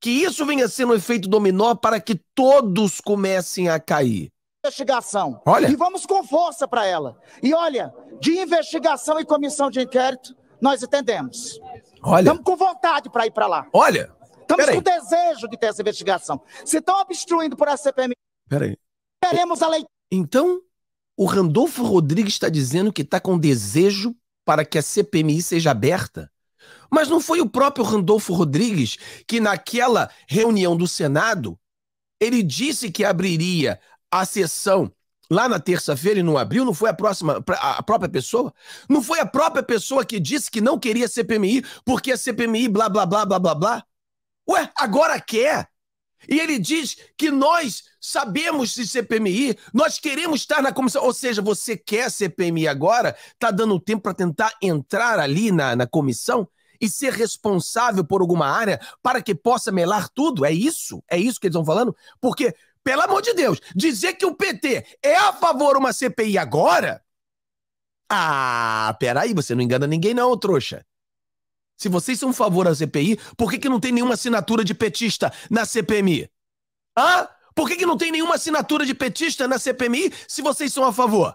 que isso venha sendo um efeito dominó para que todos comecem a cair. Investigação. Olha. E vamos com força para ela. E olha, de investigação e comissão de inquérito, nós entendemos. Olha. Estamos com vontade para ir para lá. Olha. Estamos com desejo de ter essa investigação. Se estão obstruindo por a CPMI. Peraí. Teremos a lei. Então, o Randolfo Rodrigues está dizendo que está com desejo para que a CPMI seja aberta? Mas não foi o próprio Randolfo Rodrigues que, naquela reunião do Senado, ele disse que abriria a sessão lá na terça-feira e não abriu? Não foi a, próxima, a própria pessoa? Não foi a própria pessoa que disse que não queria CPMI porque a CPMI blá blá blá blá blá blá? Ué, agora quer? E ele diz que nós sabemos de CPMI, nós queremos estar na comissão. Ou seja, você quer CPMI agora? Tá dando tempo para tentar entrar ali na, na comissão? e ser responsável por alguma área para que possa melar tudo? É isso? É isso que eles estão falando? Porque, pelo amor de Deus, dizer que o PT é a favor de uma CPI agora. Ah, peraí, você não engana ninguém, não, trouxa. Se vocês são a favor da CPI, por que, que não tem nenhuma assinatura de petista na CPMI? Hã? Por que, que não tem nenhuma assinatura de petista na CPMI se vocês são a favor?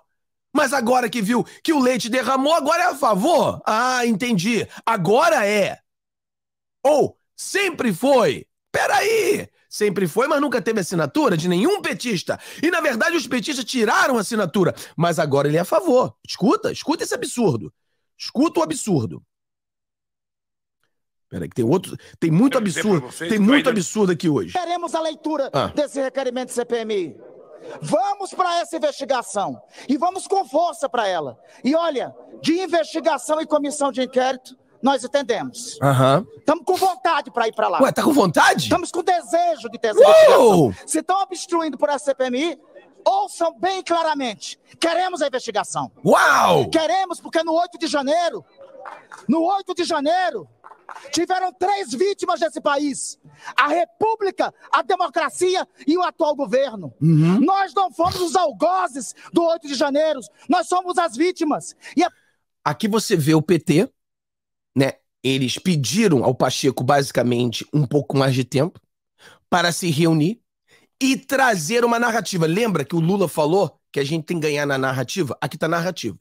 Mas agora que viu que o leite derramou, agora é a favor? Ah, entendi. Agora é. Ou sempre foi. Peraí! Sempre foi, mas nunca teve assinatura de nenhum petista. E na verdade os petistas tiraram a assinatura. Mas agora ele é a favor. Escuta, escuta esse absurdo. Escuta o absurdo. Peraí, que tem outro. Tem muito absurdo. tem tá muito absurdo aqui hoje. Queremos a leitura ah. desse requerimento do CPMI. Vamos para essa investigação e vamos com força para ela. E olha, de investigação e comissão de inquérito, nós entendemos. Estamos uhum. com vontade para ir para lá. Ué, tá com vontade? Estamos com desejo de ter essa Uou! Se estão obstruindo por essa CPMI, ouçam bem claramente. Queremos a investigação. Uau! Queremos, porque no 8 de janeiro, no 8 de janeiro, Tiveram três vítimas desse país: a República, a democracia e o atual governo. Uhum. Nós não fomos os algozes do 8 de janeiro, nós somos as vítimas. E a... Aqui você vê o PT, né? Eles pediram ao Pacheco, basicamente, um pouco mais de tempo para se reunir e trazer uma narrativa. Lembra que o Lula falou que a gente tem que ganhar na narrativa? Aqui está a narrativa.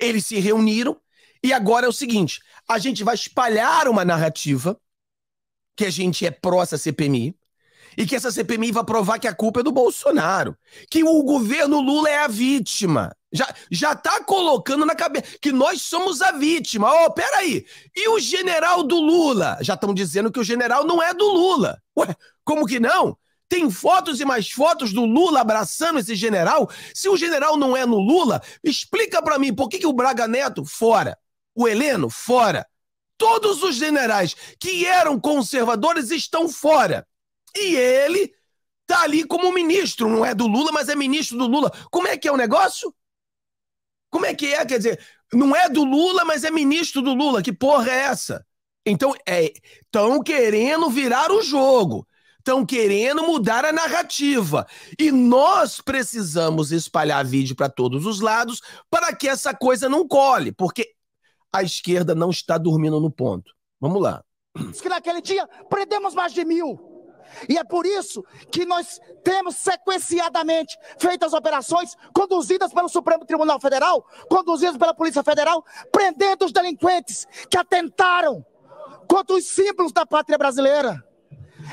Eles se reuniram e agora é o seguinte: a gente vai espalhar uma narrativa que a gente é pró-CPMI e que essa CPMI vai provar que a culpa é do Bolsonaro, que o governo Lula é a vítima. Já, já tá colocando na cabeça que nós somos a vítima. Ô, oh, peraí. E o general do Lula? Já estão dizendo que o general não é do Lula. Ué, como que não? Tem fotos e mais fotos do Lula abraçando esse general? Se o general não é no Lula, explica para mim por que, que o Braga Neto, fora, o Heleno, fora. Todos os generais que eram conservadores estão fora. E ele tá ali como ministro, não é do Lula, mas é ministro do Lula. Como é que é o negócio? Como é que é? Quer dizer, não é do Lula, mas é ministro do Lula. Que porra é essa? Então, é, estão querendo virar o jogo. Estão querendo mudar a narrativa. E nós precisamos espalhar vídeo para todos os lados para que essa coisa não cole, porque a esquerda não está dormindo no ponto. Vamos lá. que naquele dia prendemos mais de mil. E é por isso que nós temos sequenciadamente feitas operações conduzidas pelo Supremo Tribunal Federal, conduzidas pela Polícia Federal, prendendo os delinquentes que atentaram contra os símbolos da pátria brasileira.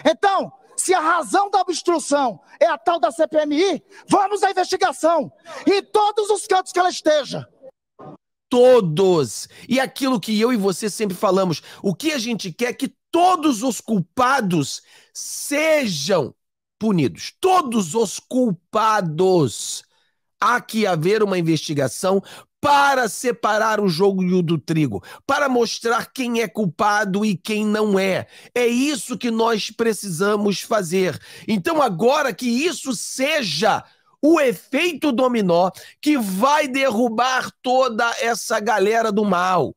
Então, se a razão da obstrução é a tal da CPMI, vamos à investigação em todos os cantos que ela esteja todos. E aquilo que eu e você sempre falamos, o que a gente quer é que todos os culpados sejam punidos. Todos os culpados. Há que haver uma investigação para separar o jogo do trigo, para mostrar quem é culpado e quem não é. É isso que nós precisamos fazer. Então, agora que isso seja o efeito dominó que vai derrubar toda essa galera do mal.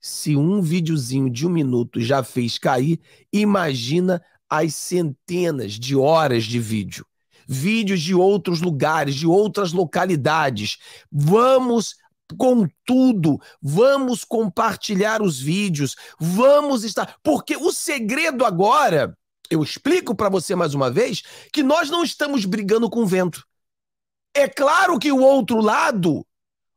Se um videozinho de um minuto já fez cair, imagina as centenas de horas de vídeo. Vídeos de outros lugares, de outras localidades. Vamos Contudo, vamos compartilhar os vídeos, vamos estar. Porque o segredo agora, eu explico para você mais uma vez, que nós não estamos brigando com o vento. É claro que o outro lado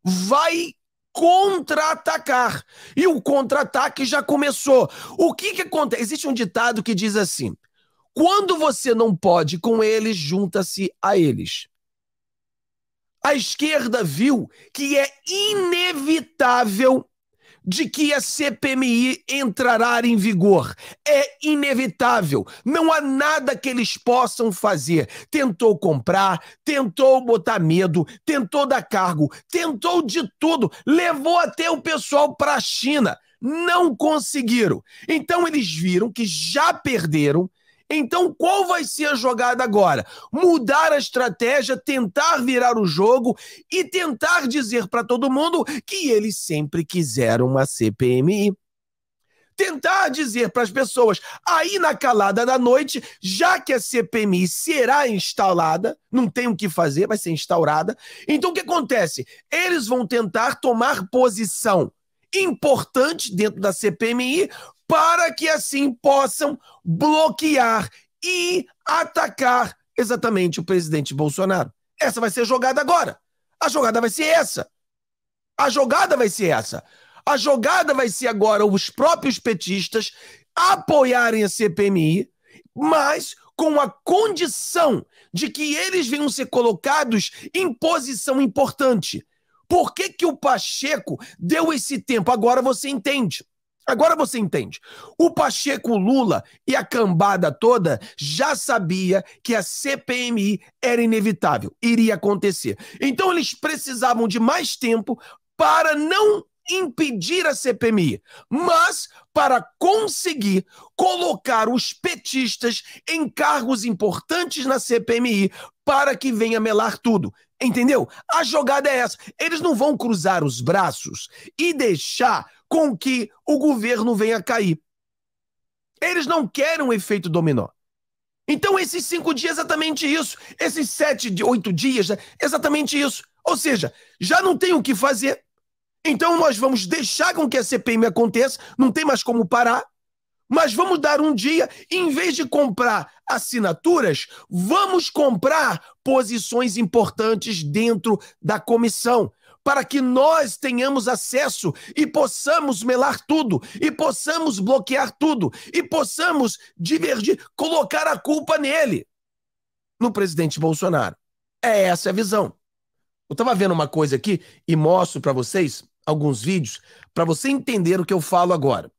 vai contra-atacar. E o contra-ataque já começou. O que que acontece? Existe um ditado que diz assim: quando você não pode com eles, junta-se a eles. A esquerda viu que é inevitável de que a CPMI entrará em vigor. É inevitável. Não há nada que eles possam fazer. Tentou comprar, tentou botar medo, tentou dar cargo, tentou de tudo. Levou até o pessoal para a China. Não conseguiram. Então eles viram que já perderam então, qual vai ser a jogada agora? Mudar a estratégia, tentar virar o jogo e tentar dizer para todo mundo que eles sempre quiseram uma CPMI tentar dizer para as pessoas, aí na calada da noite, já que a CPMI será instalada, não tem o que fazer, vai ser instaurada. Então o que acontece? Eles vão tentar tomar posição importante dentro da CPMI para que assim possam bloquear e atacar exatamente o presidente Bolsonaro. Essa vai ser a jogada agora. A jogada vai ser essa. A jogada vai ser essa. A jogada vai ser agora os próprios petistas apoiarem a CPMI, mas com a condição de que eles venham ser colocados em posição importante. Por que, que o Pacheco deu esse tempo? Agora você entende. Agora você entende. O Pacheco Lula e a cambada toda já sabia que a CPMI era inevitável, iria acontecer. Então eles precisavam de mais tempo para não impedir a CPMI, mas para conseguir colocar os petistas em cargos importantes na CPMI para que venha melar tudo. Entendeu? A jogada é essa. Eles não vão cruzar os braços e deixar com que o governo venha a cair. Eles não querem um efeito dominó. Então, esses cinco dias é exatamente isso. Esses sete, oito dias é exatamente isso. Ou seja, já não tem o que fazer. Então, nós vamos deixar com que a CPM aconteça, não tem mais como parar. Mas vamos dar um dia, em vez de comprar assinaturas, vamos comprar posições importantes dentro da comissão para que nós tenhamos acesso e possamos melar tudo, e possamos bloquear tudo, e possamos divergir, colocar a culpa nele, no presidente Bolsonaro. É essa a visão. Eu estava vendo uma coisa aqui e mostro para vocês alguns vídeos para você entender o que eu falo agora.